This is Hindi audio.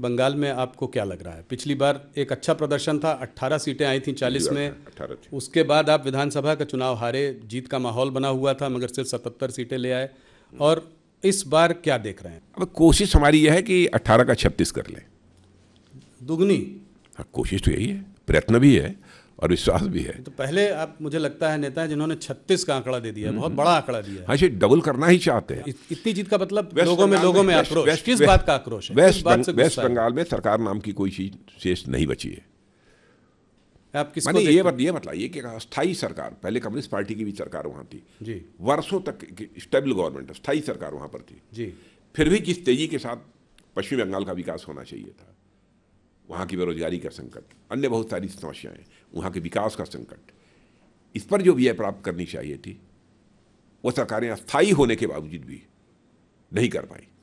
बंगाल में आपको क्या लग रहा है पिछली बार एक अच्छा प्रदर्शन था 18 सीटें आई थी 40 में उसके बाद आप विधानसभा का चुनाव हारे जीत का माहौल बना हुआ था मगर सिर्फ 77 सीटें ले आए हम्म। और इस बार क्या देख रहे हैं अब कोशिश हमारी यह है कि 18 का छत्तीस कर लें दुगनी हाँ, कोशिश तो यही है प्रयत्न भी है और विश्वास भी है तो पहले आप मुझे लगता है नेता जिन्होंने 36 का आंकड़ा दे दिया हम्म, बहुत हम्म। बड़ा आंकड़ा दिया हाँ डबल करना ही चाहते हैं इतनी जीत का मतलब लोगों में लोगों में आक्रोश किस बात का आक्रोश है वेस्ट वेस्ट बंगाल में सरकार नाम की कोई चीज शेष नहीं बची है आप किस मैंने ये बत, ये बताइए कि स्थाई सरकार पहले कम्युनिस्ट पार्टी की भी सरकार वहाँ थी जी वर्षों तक स्टेबल गवर्नमेंट स्थाई सरकार वहाँ पर थी जी फिर भी किस तेजी के साथ पश्चिम बंगाल का विकास होना चाहिए था वहाँ की बेरोजगारी का संकट अन्य बहुत सारी समस्याएं वहाँ के विकास का संकट इस पर जो व्यय प्राप्त करनी चाहिए थी वो सरकारें अस्थायी होने के बावजूद भी नहीं कर पाई